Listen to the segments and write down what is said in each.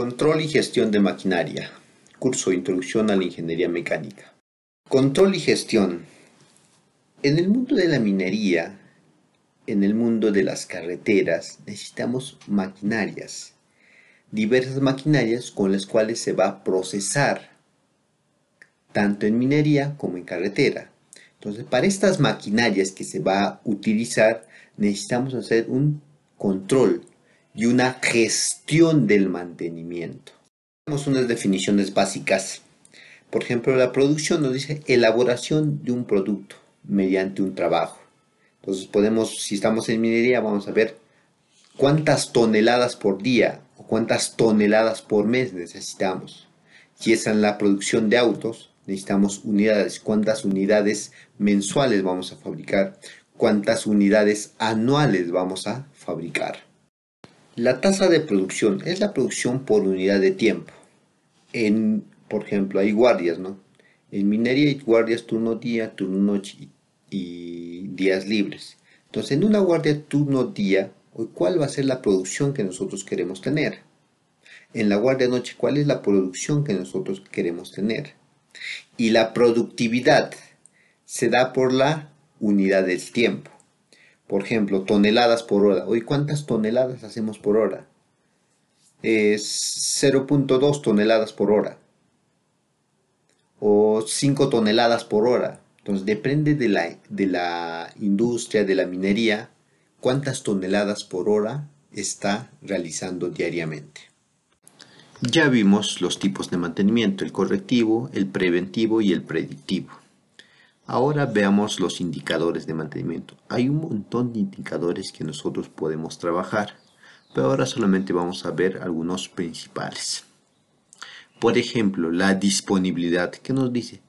Control y gestión de maquinaria. Curso Introducción a la Ingeniería Mecánica. Control y gestión. En el mundo de la minería, en el mundo de las carreteras, necesitamos maquinarias. Diversas maquinarias con las cuales se va a procesar, tanto en minería como en carretera. Entonces, para estas maquinarias que se va a utilizar, necesitamos hacer un control y una gestión del mantenimiento. Tenemos unas definiciones básicas. Por ejemplo, la producción nos dice elaboración de un producto mediante un trabajo. Entonces podemos, si estamos en minería, vamos a ver cuántas toneladas por día o cuántas toneladas por mes necesitamos. Si es en la producción de autos, necesitamos unidades, cuántas unidades mensuales vamos a fabricar, cuántas unidades anuales vamos a fabricar. La tasa de producción es la producción por unidad de tiempo. En, por ejemplo, hay guardias, ¿no? En minería hay guardias turno día, turno noche y días libres. Entonces, en una guardia turno día, ¿cuál va a ser la producción que nosotros queremos tener? En la guardia noche, ¿cuál es la producción que nosotros queremos tener? Y la productividad se da por la unidad del tiempo por ejemplo, toneladas por hora. Hoy, ¿cuántas toneladas hacemos por hora? Es 0.2 toneladas por hora. O 5 toneladas por hora. Entonces, depende de la, de la industria, de la minería, cuántas toneladas por hora está realizando diariamente. Ya vimos los tipos de mantenimiento, el correctivo, el preventivo y el predictivo. Ahora veamos los indicadores de mantenimiento. Hay un montón de indicadores que nosotros podemos trabajar, pero ahora solamente vamos a ver algunos principales. Por ejemplo, la disponibilidad, que nos dice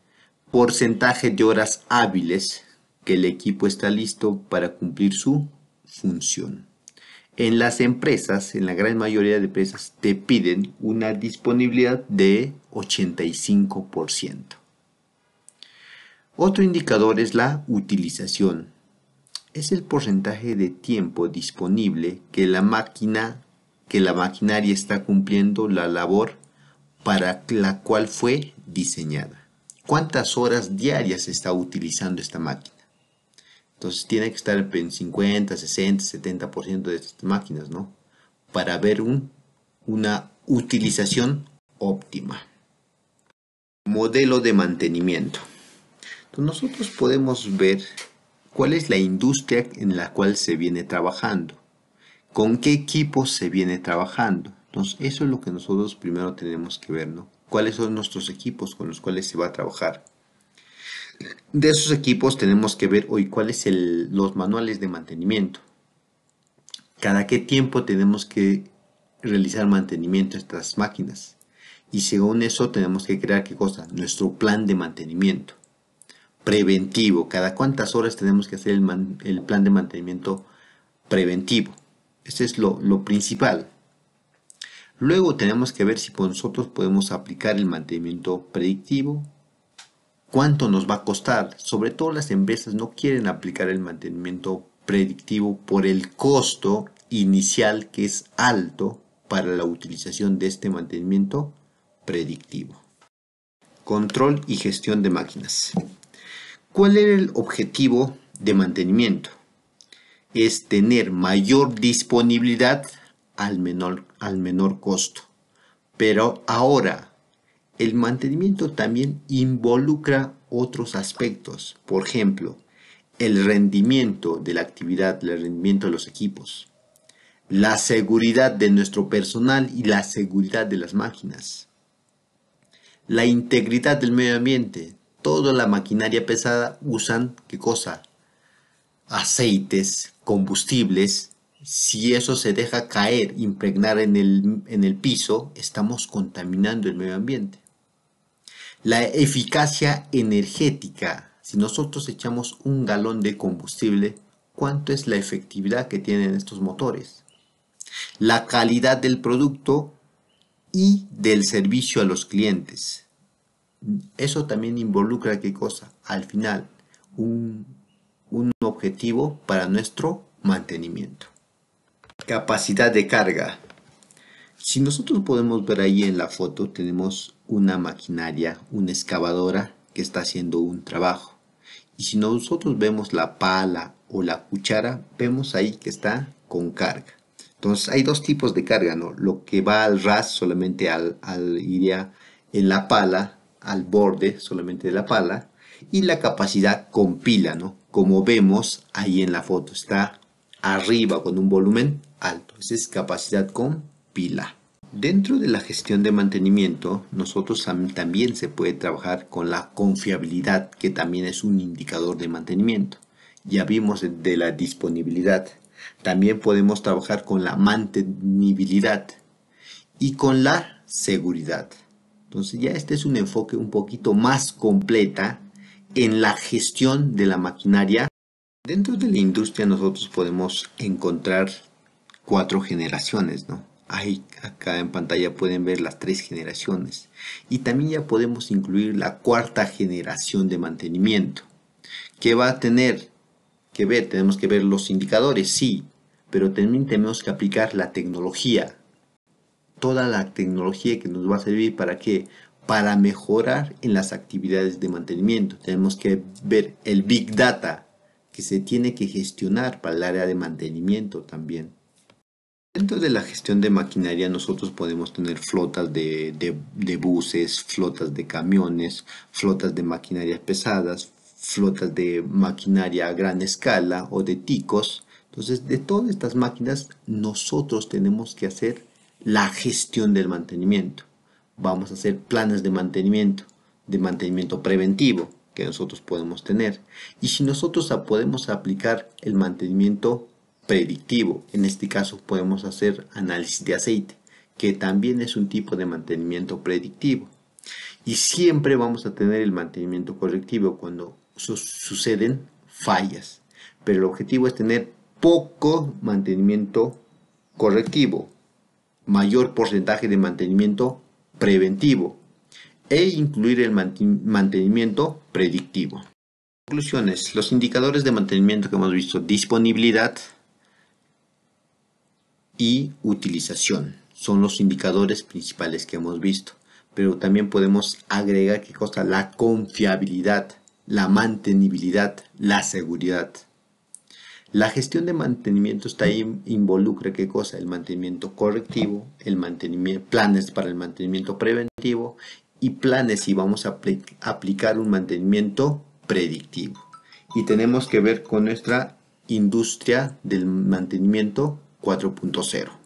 porcentaje de horas hábiles que el equipo está listo para cumplir su función. En las empresas, en la gran mayoría de empresas, te piden una disponibilidad de 85%. Otro indicador es la utilización. Es el porcentaje de tiempo disponible que la máquina que la maquinaria está cumpliendo la labor para la cual fue diseñada. ¿Cuántas horas diarias está utilizando esta máquina? Entonces tiene que estar en 50, 60, 70% de estas máquinas, ¿no? Para ver una utilización óptima. Modelo de mantenimiento. Entonces nosotros podemos ver cuál es la industria en la cual se viene trabajando, con qué equipo se viene trabajando. Entonces eso es lo que nosotros primero tenemos que ver, ¿no? ¿Cuáles son nuestros equipos con los cuales se va a trabajar? De esos equipos tenemos que ver hoy cuáles son los manuales de mantenimiento. Cada qué tiempo tenemos que realizar mantenimiento de estas máquinas. Y según eso tenemos que crear qué cosa? Nuestro plan de mantenimiento preventivo. Cada cuántas horas tenemos que hacer el, plan de mantenimiento preventivo. Ese es lo, lo principal. Luego tenemos que ver si nosotros podemos aplicar el mantenimiento predictivo, cuánto nos va a costar. Sobre todo las empresas no quieren aplicar el mantenimiento predictivo por el costo inicial que es alto para la utilización de este mantenimiento predictivo. Control y gestión de máquinas. ¿Cuál era el objetivo de mantenimiento? Es tener mayor disponibilidad al menor, al menor costo. Pero ahora, el mantenimiento también involucra otros aspectos. Por ejemplo, el rendimiento de la actividad, el rendimiento de los equipos, la seguridad de nuestro personal y la seguridad de las máquinas, la integridad del medio ambiente, toda la maquinaria pesada usan, ¿qué cosa? Aceites, combustibles. Si eso se deja caer, impregnar en el, en el piso, estamos contaminando el medio ambiente. La eficacia energética. Si nosotros echamos un galón de combustible, ¿cuánto es la efectividad que tienen estos motores? La calidad del producto y del servicio a los clientes eso también involucra qué cosa? Al final, un, un objetivo para nuestro mantenimiento. Capacidad de carga. Si nosotros podemos ver ahí en la foto, tenemos una maquinaria, una excavadora que está haciendo un trabajo. Y si nosotros vemos la pala o la cuchara, vemos ahí que está con carga. Entonces hay dos tipos de carga, ¿no? Lo que va al ras solamente al, al iría en la pala al borde solamente de la pala y la capacidad con ¿no? Como vemos ahí en la foto, está arriba con un volumen alto. Esa es capacidad con pila. Dentro de la gestión de mantenimiento, nosotros también se puede trabajar con la confiabilidad, que también es un indicador de mantenimiento. Ya vimos de la disponibilidad. También podemos trabajar con la mantenibilidad y con la seguridad. Entonces ya este es un enfoque un poquito más completa en la gestión de la maquinaria. Dentro de la industria nosotros podemos encontrar cuatro generaciones, ¿no? Ahí acá en pantalla pueden ver las tres generaciones. Y también ya podemos incluir la cuarta generación de mantenimiento. ¿Qué va a tener que ver? Tenemos que ver los indicadores, sí, pero también tenemos que aplicar la tecnología, toda la tecnología que nos va a servir para qué para mejorar en las actividades de mantenimiento. Tenemos que ver el big data que se tiene que gestionar para el área de mantenimiento también. Dentro de la gestión de maquinaria nosotros podemos tener flotas de, de buses, flotas de camiones, flotas de maquinarias pesadas, flotas de maquinaria a gran escala o de ticos. Entonces, de todas estas máquinas, nosotros tenemos que hacer la gestión del mantenimiento. Vamos a hacer planes de mantenimiento, de mantenimiento preventivo que nosotros podemos tener. Y si nosotros podemos aplicar el mantenimiento predictivo, en este caso podemos hacer análisis de aceite, que también es un tipo de mantenimiento predictivo. Y siempre vamos a tener el mantenimiento correctivo cuando suceden fallas. Pero el objetivo es tener poco mantenimiento correctivo, mayor porcentaje de mantenimiento preventivo e incluir el mantenimiento predictivo. Conclusiones. Los indicadores de mantenimiento que hemos visto, disponibilidad y utilización, son los indicadores principales que hemos visto. Pero también podemos agregar que consta la confiabilidad, la mantenibilidad, la seguridad. La gestión de mantenimiento está ahí, involucra qué cosa? El mantenimiento correctivo, el mantenimiento, planes para el mantenimiento preventivo y planes si vamos a aplicar un mantenimiento predictivo. Y tenemos que ver con nuestra industria del mantenimiento 4.0.